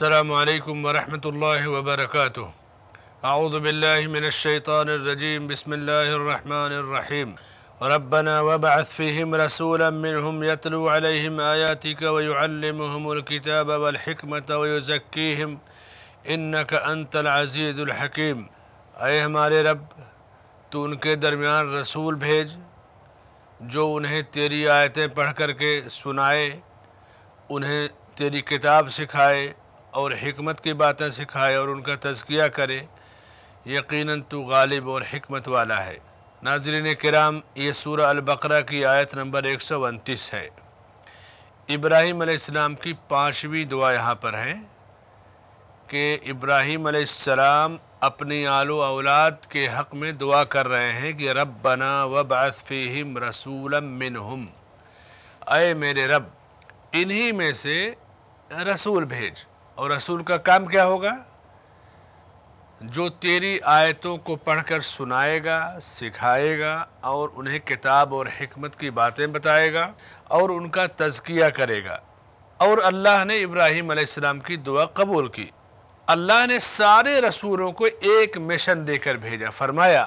السلام عليكم ورحمة الله وبركاته أعوذ بالله من الشيطان الرجيم بسم الله الرحمن الرحيم ربنا وبعث فيهم رسولا منهم يتلو عليهم آياتك ويعلمهم الكتاب والحكمة ويزكيهم إنك أنت العزيز الحكيم अय हमारे रब तो उनके दरमियान रसूल भेज जो उन्हें तेरी आयतें पढ़ कर के सुनाए उन्हें तेरी किताब सिखाए और हमत की बातें सिखाए और उनका तजकिया करे यकीन तो गालिब और हमत वाला है नाजरीन कराम ये सूर अलबकरा की आयत नंबर एक सौ उनतीस है इब्राहीम की पाँचवीं दुआ यहाँ पर है कि इब्राहीम अपनी आलो औलाद के हक़ में दुआ कर रहे हैं कि रब बना वबाफ़ीम रसूलम मिन अय मेरे रब इन्हीं में से रसूल भेज और रसूल का काम क्या होगा जो तेरी आयतों को पढ़कर सुनाएगा सिखाएगा और उन्हें किताब और हमत की बातें बताएगा और उनका तजकिया करेगा और अल्लाह ने इब्राहिम आसमाम की दुआ कबूल की अल्लाह ने सारे रसूलों को एक मिशन देकर भेजा फरमाया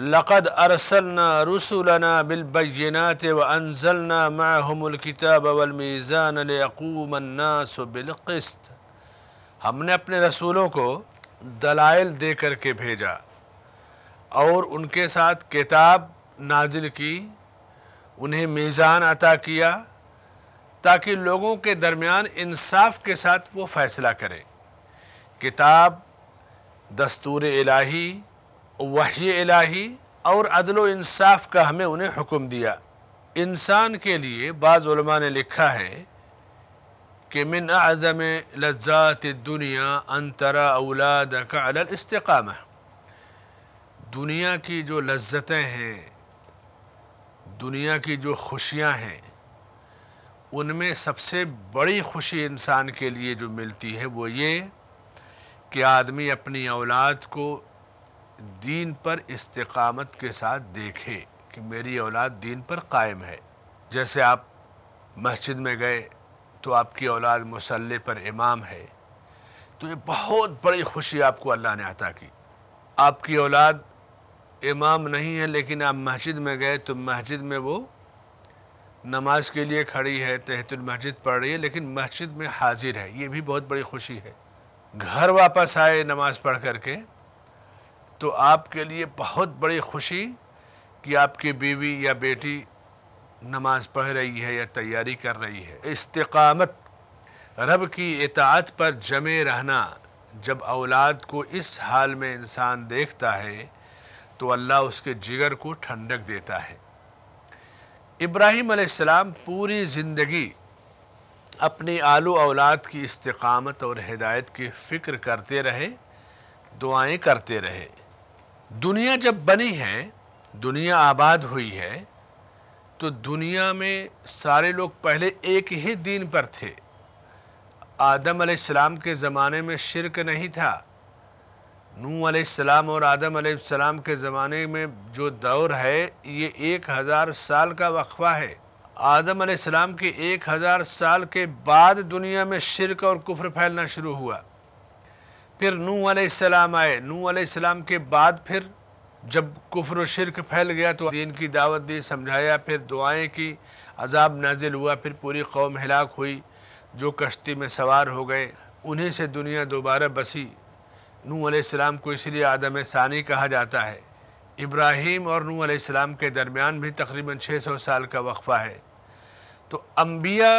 लक़द अरसलना रसुलना बिलबैनात व अनजलना महमुल किताब वलमीज़ान यकूमन्नास हमने अपने रसूलों को दलाइल दे करके भेजा और उनके साथ किताब नाजिल की उन्हें मीज़ान अता किया ताकि लोगों के दरमियान इंसाफ के साथ वो फ़ैसला करें किताब दस्तूर इलाही वही इलाही और अदल इंसाफ का हमें उन्हें हुक्म दिया इंसान के लिए बाज़ ने लिखा है कि मिन आज़म लज्जात दुनिया अंतरा औलाद का कास्तकाम दुनिया की जो लज्जतें हैं दुनिया की जो खुशियां हैं उनमें सबसे बड़ी खुशी इंसान के लिए जो मिलती है वो ये कि आदमी अपनी औलाद को दीन पर इस्तकामत के साथ देखे कि मेरी औलाद दीन पर कायम है जैसे आप मस्जिद में गए तो आपकी औलाद मसल पर इमाम है तो ये बहुत बड़ी खुशी आपको अल्लाह ने अता की आपकी औलाद इमाम नहीं है लेकिन आप मस्जिद में गए तो मस्जिद में वो नमाज के लिए खड़ी है तहतुल मस्जिद पढ़ रही है लेकिन मस्जिद में हाजिर है ये भी बहुत बड़ी खुशी है घर वापस आए नमाज पढ़ कर के तो आपके लिए बहुत बड़ी खुशी कि आपकी बीवी या बेटी नमाज पढ़ रही है या तैयारी कर रही है इस्तकामत रब की इतात पर जमे रहना जब औलाद को इस हाल में इंसान देखता है तो अल्लाह उसके जिगर को ठंडक देता है इब्राहिम अलैहिस्सलाम पूरी ज़िंदगी अपने आलू औलाद की इस्तकामत और हिदायत की फ़िक्र करते रहे दुआएं करते रहे दुनिया जब बनी है दुनिया आबाद हुई है तो दुनिया में सारे लोग पहले एक ही दीन पर थे आदम अलैहिस्सलाम के ज़माने में शिरक नहीं था नू अलैहिस्सलाम और आदम अलैहिस्सलाम के ज़माने में जो दौर है ये एक हज़ार साल का वक्फा है आदम अलैहिस्सलाम के एक हज़ार साल के बाद दुनिया में शिरक और कुफ्र फैलना शुरू हुआ फिर नू अलैहिस्सलाम आए नू अलैहिस्सलाम के बाद फिर जब कुफर शिरक फैल गया तो दीन की दावत दी समझाया फिर दुआएं की अजाब नाजिल हुआ फिर पूरी कौम हिलाक हुई जो कश्ती में सवार हो गए उन्हीं से दुनिया दोबारा बसी नूह अलैहिस्सलाम को इसलिए आदम सानी कहा जाता है इब्राहिम और नूह अलैहिस्सलाम के दरमियान भी तकरीबन 600 साल का वक्फ़ा है तो अम्बिया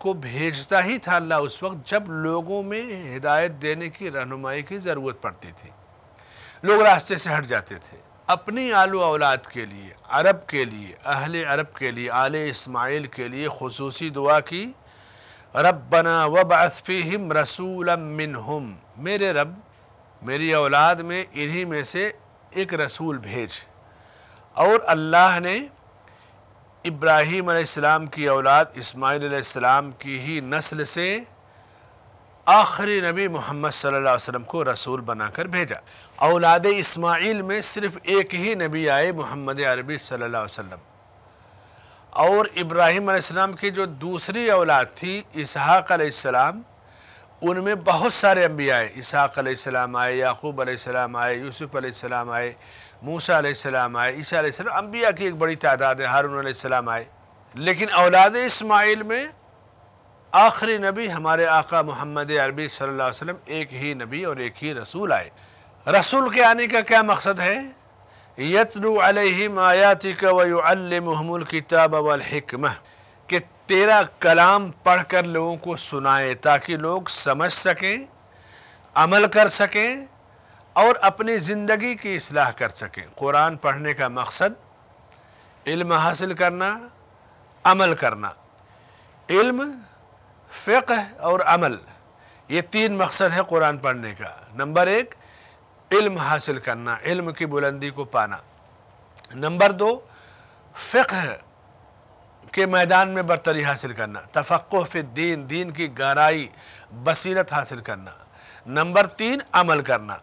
को भेजता ही था अल्लाह उस वक्त जब लोगों में हिदायत देने की रहनुमाई की ज़रूरत पड़ती थी लोग रास्ते से हट जाते थे अपनी आलू औलाद के लिए अरब के लिए अहल अरब के लिए आल इसमाइल के लिए खसूस दुआ की रब रबना वबाफ़ीम रसूल हम मेरे रब मेरी औलाद में इन्हीं में से एक रसूल भेज और अल्लाह ने इब्राहीम की औलाद इस्माईल की ही नस्ल से आखिरी नबी मोहम्मद सल्लल्लाहु अलैहि वसल्लम को रसूल बनाकर भेजा औलाद इस्माइल में सिर्फ़ एक ही नबी आए मोहम्मद अरबी सल्लल्लाहु अलैहि वसल्लम और इब्राहिम अलैहिस्सलाम की जो दूसरी औलाद थी इसहाक अलैहिस्सलाम उनमें बहुत सारे अम्बी आए इसहाक अलैहिस्सलाम आए याकूब अलैहिस्सलाम आए यूसुफ अलैहिस्सलाम आए मूसा अलैहिस्सलाम आए ईसा अलैहिस्सलाम अम्बिया की एक बड़ी तादाद है हारून अलैहिस्सलाम आए लेकिन औलाद इस्माइल में आखिरी नबी हमारे आका मोहम्मद अरबी सल्लल्लाहु अलैहि वसल्लम एक ही नबी और एक ही रसूल आए रसूल के आने का क्या मकसद है यतनु अलैहिम आयातिक वयुअल्लिमुहुमुल किताब वल कि तेरा कलाम पढ़कर लोगों को सुनाए ताकि लोग समझ सकें अमल कर सकें और अपनी ज़िंदगी की असलाह कर सकें कुरान पढ़ने का मकसद इल्म हासिल करना अमल करना इल्म फ़िक्र और अमल ये तीन मकसद है कुरान पढ़ने का नंबर एक इल्म हासिल करना इल्म की बुलंदी को पाना नंबर दो फ़िक्र के मैदान में बरतरी हासिल करना तफ़क़ दीन दीन की गहराई बसीरत हासिल करना नंबर तीन अमल करना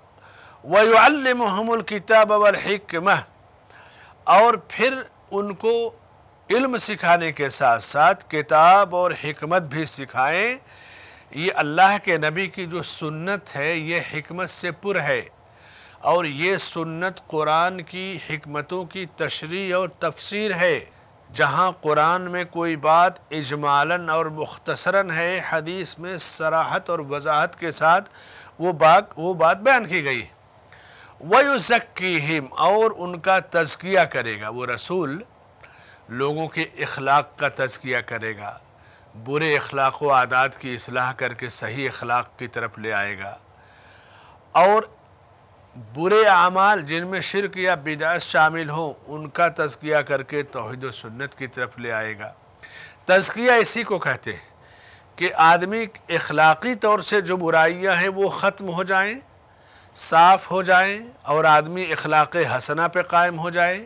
वयुल्महमुल किताब वल हिकमह और फिर उनको इल्म सिखाने के साथ साथ किताब और हमत भी सिखाएं ये अल्लाह के नबी की जो सुन्नत है ये हमत से पुर है और ये सुन्नत कुरान की हमतों की तशरी और तफसीर है जहाँ कुरान में कोई बात इजमालन और मुख्तसरन है हदीस में सराहत और वजाहत के साथ वो बात वो बात बयान की गई वयुज़क्की हिम और उनका तजकिया करेगा वो रसूल लोगों के अखलाक का तजकिया करेगा बुरे अखलाक व आदात की असलाह करके सही अखलाक की तरफ ले आएगा और बुरे आमाल जिनमें शिरक या बिदात शामिल हों उनका तजकिया करके तोहद सुन्नत की तरफ ले आएगा तजकिया इसी को कहते हैं कि आदमी अखलाक़ी तौर से जो बुराइयाँ हैं वो ख़त्म हो जाएँ साफ़ हो जाएँ और आदमी अखलाक़ हसना पर कायम हो जाए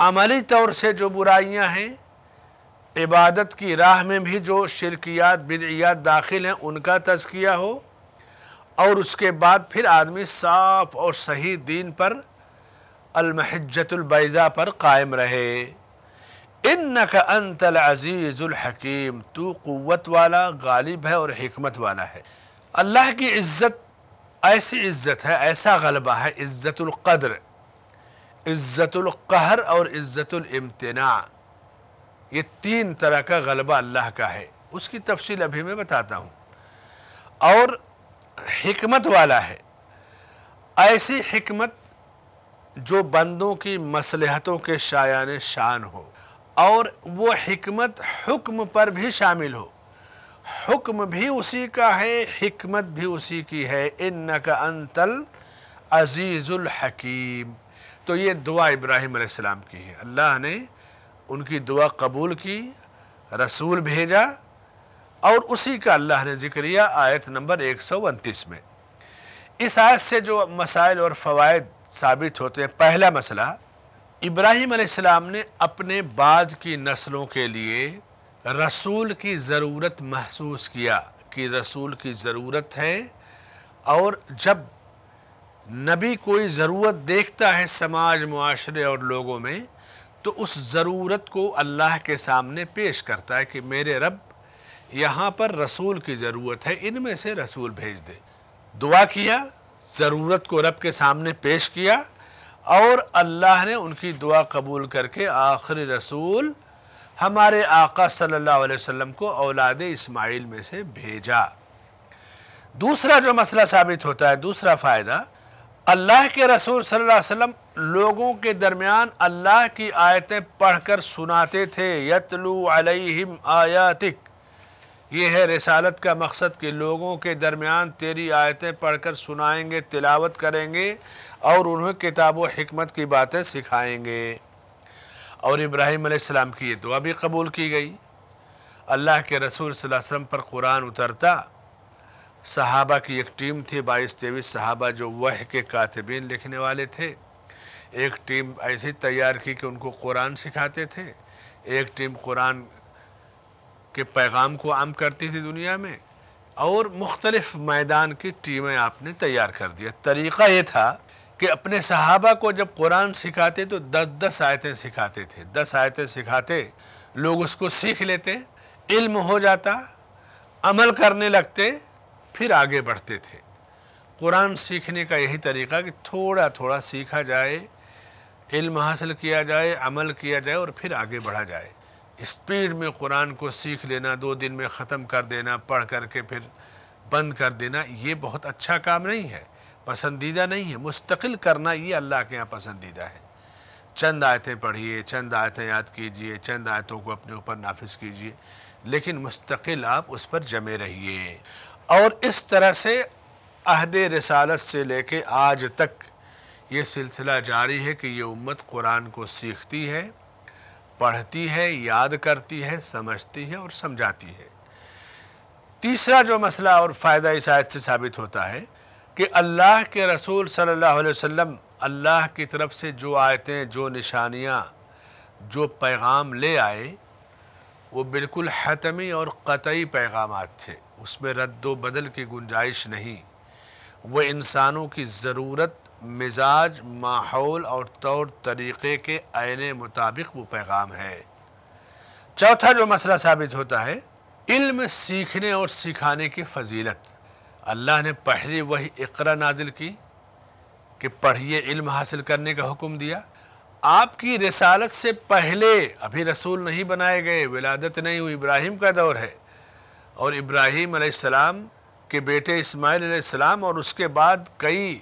अमली तौर से जो बुराइयां हैं इबादत की राह में भी जो शिरकियात बिदियात दाखिल हैं उनका तजकिया हो और उसके बाद फिर आदमी साफ और सही दीन पर अलमहजतुलबैज़ा पर कायम रहे इन अंतल अज़ीज़ुल हकीम तो क़वत वाला गालिब है और हमत वाला है अल्लाह की इज़्ज़त ऐसी इज़्ज़त है ऐसा गलबा है इज़्ज़तुल्क़द्र इज़्ज़तुल-क़हर और इज़्ज़तुल-इम्तिना ये तीन तरह का गलबा अल्लाह का है उसकी तफसील अभी मैं बताता हूँ और हमत वाला है ऐसी हमत जो बंदों की मसलहतों के शायान शान हो और वो हमत हुक्म पर भी शामिल हो हुक्म भी उसी का है हमत भी उसी की है इन का अंतल अजीज़ुल हकीम तो ये दुआ इब्राहिम आसमाम की है अल्लाह ने उनकी दुआ कबूल की रसूल भेजा और उसी का अल्लाह ने ज़िक्र किया आयत नंबर एक सौ उनतीस में इस आयत से जो मसाइल और फ़वाद साबित होते हैं पहला मसला इब्राहिम आसमाम ने अपने बाद की नस्लों के लिए रसूल की ज़रूरत महसूस किया कि रसूल की ज़रूरत है और जब नबी कोई ज़रूरत देखता है समाज माशरे और लोगों में तो उस ज़रूरत को अल्लाह के सामने पेश करता है कि मेरे रब यहाँ पर रसूल की ज़रूरत है इनमें से रसूल भेज दे दुआ किया ज़रूरत को रब के सामने पेश किया और अल्लाह ने उनकी दुआ कबूल करके आखिरी रसूल हमारे आका सल्लल्लाहु अलैहि वसल्लम को औलाद इस्माइल में से भेजा दूसरा जो मसला साबित होता है दूसरा फ़ायदा अल्लाह के रसूल सल्लल्लाहु अलैहि वसल्लम लोगों के दरमियान अल्लाह की आयतें पढ़कर सुनाते थे यतलू अलैहिम आयातिक ये है रिसालत का मकसद कि लोगों के दरमियान तेरी आयतें पढ़कर सुनाएंगे तिलावत करेंगे और उन्हें किताब व हमत की बातें सिखाएंगे और इब्राहिम की ये दुआ भी कबूल की गई अल्लाह के रसूल वसम पर कुरान उतरता सहाबा की एक टीम थी बाईस तेईस सहाबा जो वह के कातबीन लिखने वाले थे एक टीम ऐसे तैयार की कि उनको कुरान सिखाते थे एक टीम कुरान के पैगाम को आम करती थी दुनिया में और मुख्तलफ़ मैदान की टीमें आपने तैयार कर दिया तरीक़ा ये था कि अपने सहाबा को जब कुरान सिखाते तो दस दस आयतें सिखाते थे दस आयतें सिखाते लोग उसको सीख लेते इल्म हो जाता अमल करने लगते फिर आगे बढ़ते थे कुरान सीखने का यही तरीका कि थोड़ा थोड़ा सीखा जाए इल्म हासिल किया जाए अमल किया जाए और फिर आगे बढ़ा जाए स्पीड में कुरान को सीख लेना दो दिन में ख़त्म कर देना पढ़ करके फिर बंद कर देना ये बहुत अच्छा काम नहीं है पसंदीदा नहीं है मुस्तकिल करना ये अल्लाह के यहाँ पसंदीदा है चंद आयतें पढ़िए चंद आयतें याद कीजिए चंद आयतों को अपने ऊपर नाफिज कीजिए लेकिन मुस्तकिल आप उस पर जमे रहिए और इस तरह से अहद रसालत से लेके आज तक ये सिलसिला जारी है कि ये उम्मत कुरान को सीखती है पढ़ती है याद करती है समझती है और समझाती है तीसरा जो मसला और फ़ायदा इस आयत से साबित होता है कि अल्लाह के रसूल सल्लल्लाहु अलैहि वसल्लम अल्लाह की तरफ से जो आयतें जो निशानियाँ जो पैगाम ले आए वो बिल्कुल हतमी और कतई पैगाम थे उसमें रद्द बदल की गुंजाइश नहीं वह इंसानों की ज़रूरत मिजाज माहौल और तौर तरीक़े के आयन मुताबिक वो पैगाम है चौथा जो मसला साबित होता है इल्म सीखने और सिखाने की फजीलत अल्लाह ने पहले वही इकरा नादिल की कि पढ़िए इल्म हासिल करने का हुक्म दिया आपकी रसालत से पहले अभी रसूल नहीं बनाए गए विलादत नहीं हुई इब्राहिम का दौर है और इब्राहीम अलैहिस्सलाम के बेटे इस्माइल अलैहिस्सलाम और उसके बाद कई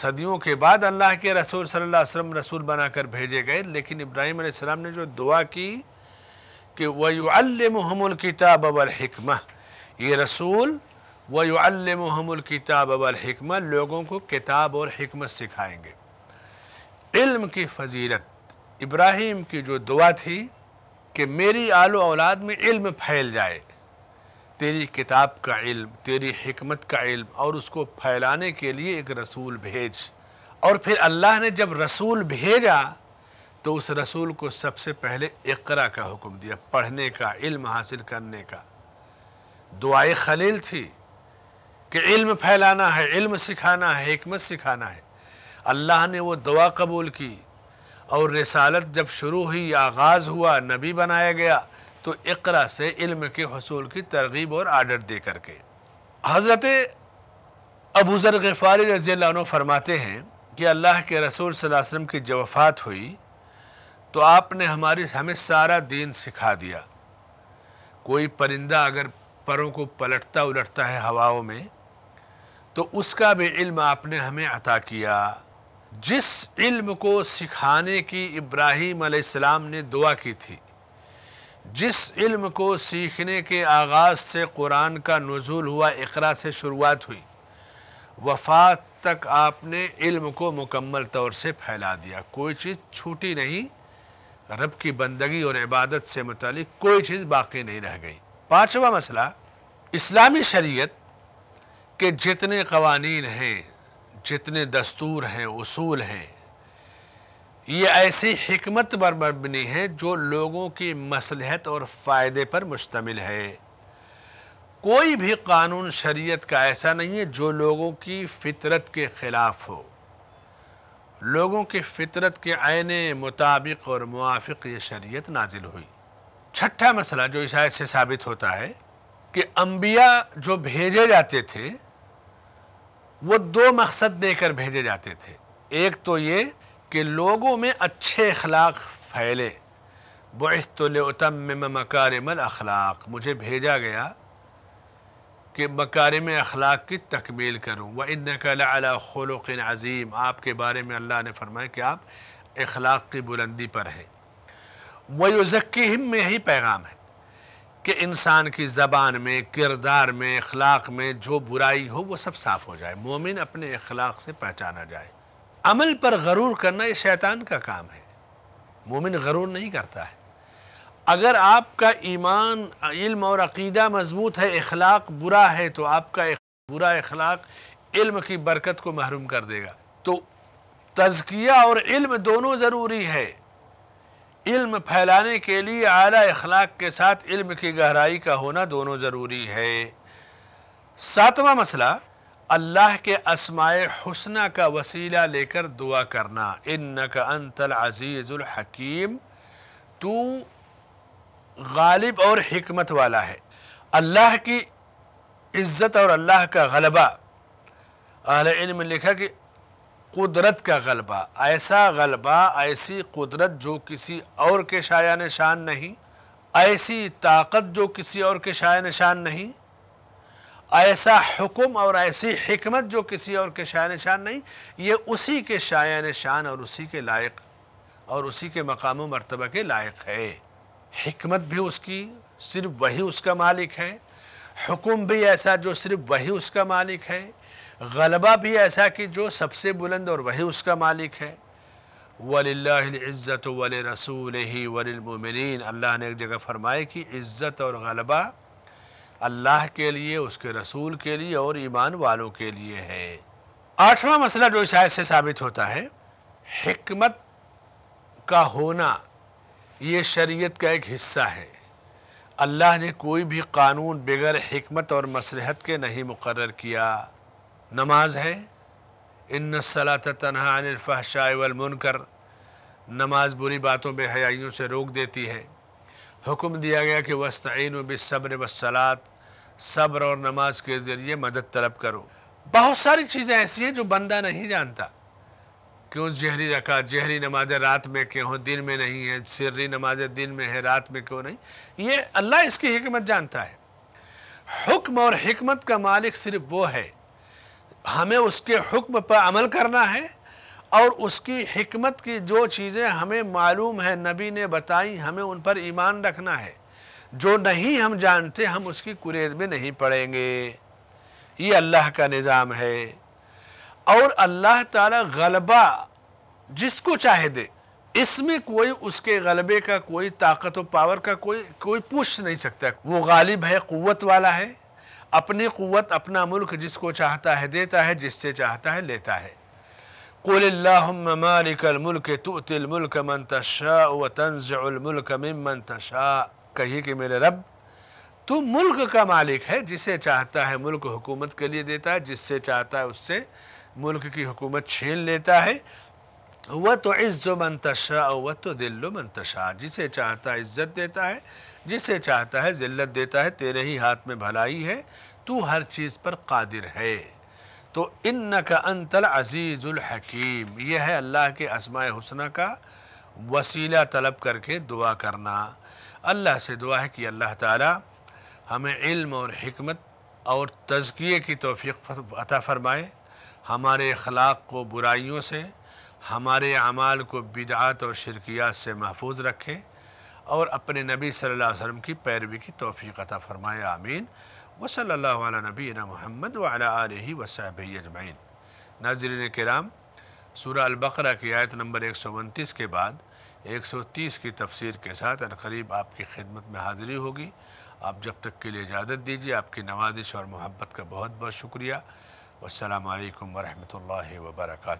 सदियों के बाद अल्लाह के रसूल सल्लल्लाहु अलैहि वसल्लम रसूल बनाकर भेजे गए लेकिन इब्राहिम अलैहिस्सलाम ने जो दुआ की कि वयुअल्लमहुमुल किताब वल हिकमा ये रसूल वयुअल्लमहुमुल किताब वल हिकमा लोगों को किताब और हिकमत सिखाएंगे इल्म की फजीलत इब्राहिम की जो दुआ थी कि मेरी आलो औलाद में इल्म फैल जाए तेरी किताब का इल्म तेरी हमत का इल्म और उसको फैलाने के लिए एक रसूल भेज और फिर अल्लाह ने जब रसूल भेजा तो उस रसूल को सबसे पहले इकरा का हुक्म दिया पढ़ने का इल्म हासिल करने का दुआए खलील थी कि इल्म फैलाना है इल्म सिखाना है हमत सिखाना है अल्लाह ने वो दुआ कबूल की और रसालत जब शुरू हुई आगाज़ हुआ नबी बनाया गया तो इकरा से इल्म के हसूल की तरगीब और आर्डर दे करके हज़रत अबूज़र गफ़ारी रजी फरमाते हैं कि अल्लाह के रसूल वसम की जब वफ़ात हुई तो आपने हमारी हमें सारा दीन सिखा दिया कोई परिंदा अगर परों को पलटता उलटता है हवाओं में तो उसका भी इल्म आपने हमें अता किया जिस इल्म को सिखाने की इब्राहीम ने दुआ की थी जिस इल्म को सीखने के आगाज़ से कुरान का नज़ुल हुआ इकरा से शुरुआत हुई वफात तक आपने इल्म को मुकम्मल तौर से फैला दिया कोई चीज़ छूटी नहीं रब की बंदगी और इबादत से मुतल कोई चीज़ बाकी नहीं रह गई पाँचवा मसला इस्लामी शरीयत के जितने कवानीन हैं जितने दस्तूर हैं उसूल हैं ये ऐसी हमत पर मबनी है जो लोगों की मसलहत और फ़ायदे पर मुश्तमिल है कोई भी कानून शरीयत का ऐसा नहीं है जो लोगों की फितरत के ख़िलाफ़ हो लोगों की फितरत के आने मुताबिक और मुआफ़ ये शरीयत नाजिल हुई छठा मसला जो इस से साबित होता है कि अम्बिया जो भेजे जाते थे वो दो मकसद देकर भेजे जाते थे एक तो ये कि लोगों में अच्छे अखलाक फैले बुतम मकारम अखलाक मुझे भेजा गया कि मकारम अखलाक की तकमील करूँ व इन नकलखलकिन अज़ीम आपके बारे में अल्लाह ने फरमाया कि आप अखलाक की बुलंदी पर हैं हिम में यही पैगाम है कि इंसान की ज़बान में किरदार में अखलाक में जो बुराई हो वो सब साफ़ हो जाए मोमिन अपने अखलाक से पहचाना जाए अमल पर गरूर करना ये शैतान का काम है मोमिन गरूर नहीं करता है अगर आपका ईमान इल्म और अकीदा मजबूत है इखलाक बुरा है तो आपका बुरा इखलाक इल्म की बरकत को महरूम कर देगा तो तजकिया और इल्म दोनों ज़रूरी है इल्म फैलाने के लिए आला इखलाक के साथ इल्म की गहराई का होना दोनों ज़रूरी है सातवां मसला अल्लाह के असमाय हसन का वसीला लेकर दुआ करना इन नक अंतल हकीम तू गालिब और हमत वाला है अल्लाह की इज़्ज़त और अल्लाह का गलबा अल में लिखा कि कुदरत का गलबा ऐसा गलबा ऐसी कुदरत जो किसी और के शाया निशान नहीं ऐसी ताकत जो किसी और के शाया निशान नहीं ऐसा हुक्म और ऐसी हमत जो किसी और के शायन शान नहीं ये उसी के शायन शान और उसी के लायक और उसी के मकाम मरतबा के लायक है हमत भी उसकी सिर्फ वही उसका मालिक है हुक्म भी ऐसा जो सिर्फ वही उसका मालिक है गलबा भी ऐसा कि जो सबसे बुलंद और वही उसका मालिक है वलिल्लाज़्ज़त वल रसूल ही वलमिन अल्लाह ने एक जगह फरमाए कि इज़्ज़त और गलबा अल्लाह के लिए उसके रसूल के लिए और ईमान वालों के लिए है आठवां मसला जो शायद से साबित होता है हमत का होना ये शरीयत का एक हिस्सा है अल्लाह ने कोई भी कानून बगैर हमत और मसलहत के नहीं मुकर किया नमाज है इन सलात तनहा मुनकर नमाज बुरी बातों बेहयाइयों से रोक देती है हुक्म दिया गया कि वस्तीन बिसब्र वसलात सब्र और नमाज के ज़रिए मदद तलब करो बहुत सारी चीज़ें ऐसी हैं जो बंदा नहीं जानता क्यों जहरी रखा जहरी नमाजें रात में क्यों दिन में नहीं है सिरी नमाजें दिन में है रात में क्यों नहीं ये अल्लाह इसकी हमत जानता है हुक्म और हमत का मालिक सिर्फ वो है हमें उसके हुक्म पर अमल करना है और उसकी हमत की जो चीज़ें हमें मालूम है नबी ने बताई हमें उन पर ईमान रखना है जो नहीं हम जानते हम उसकी कुरेद में नहीं पड़ेंगे ये अल्लाह का निज़ाम है और अल्लाह ताला गलबा जिसको चाहे दे इसमें कोई उसके गलबे का कोई ताकत व पावर का कोई कोई पूछ नहीं सकता वो गालिब है क़वत वाला है अपनी क़वत अपना मुल्क जिसको चाहता है देता है जिससे चाहता है लेता है कुल्लाम मालिकलमुल्क तुतमल्क मन तशा व तंज़ुलमल्क ममन تشاء कहिए कि मेरे रब तू मुल्क का मालिक है जिसे चाहता है मुल्क हुकूमत के लिए देता है जिससे चाहता है उससे मुल्क की हुकूमत छीन लेता है वह तो इज़्ज़ो मंतशा वह तो दिल्लो मंतशा जिसे चाहता है इज़्ज़त देता है जिसे चाहता है ज़िल्लत देता है तेरे ही हाथ में भलाई है तू हर चीज़ पर कादिर है तो इन न का अंतल हकीम यह है अल्लाह के आसमाय हसन का वसीला तलब करके दुआ करना अल्लाह से दुआ है कि अल्लाह ताला हमें इल्म और हमत और तजकिए की तोफ़ी अता फ़रमाए हमारे अखलाक को बुराइयों से हमारे अमाल को बिदात और शिरकियात से महफूज रखे और अपने नबी सल्लल्लाहु अलैहि वसल्लम की पैरवी की तोफ़ी अता फ़रमाए आमीन वसल नबीना महमद वाली वसाब अजमैन नाजरन कराम सूर अलबकरा की आयत नंबर एक सौ उनतीस के बाद एक सौ तीस की तफसीर के साथ अनकरीब आपकी खिदमत में हाजिरी होगी आप जब तक के लिए इजाज़त दीजिए आपकी नवाजिश और मोहब्बत का बहुत बहुत शुक्रिया वालकम वरहमल वर्का